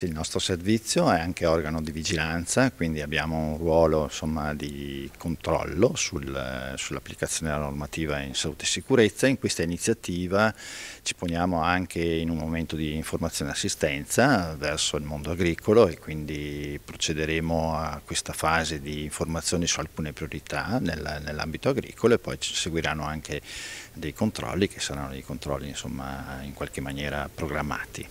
Il nostro servizio è anche organo di vigilanza, quindi abbiamo un ruolo insomma, di controllo sul, sull'applicazione della normativa in salute e sicurezza. In questa iniziativa ci poniamo anche in un momento di informazione e assistenza verso il mondo agricolo e quindi procederemo a questa fase di informazioni su alcune priorità nell'ambito agricolo e poi ci seguiranno anche dei controlli che saranno dei controlli insomma, in qualche maniera programmati.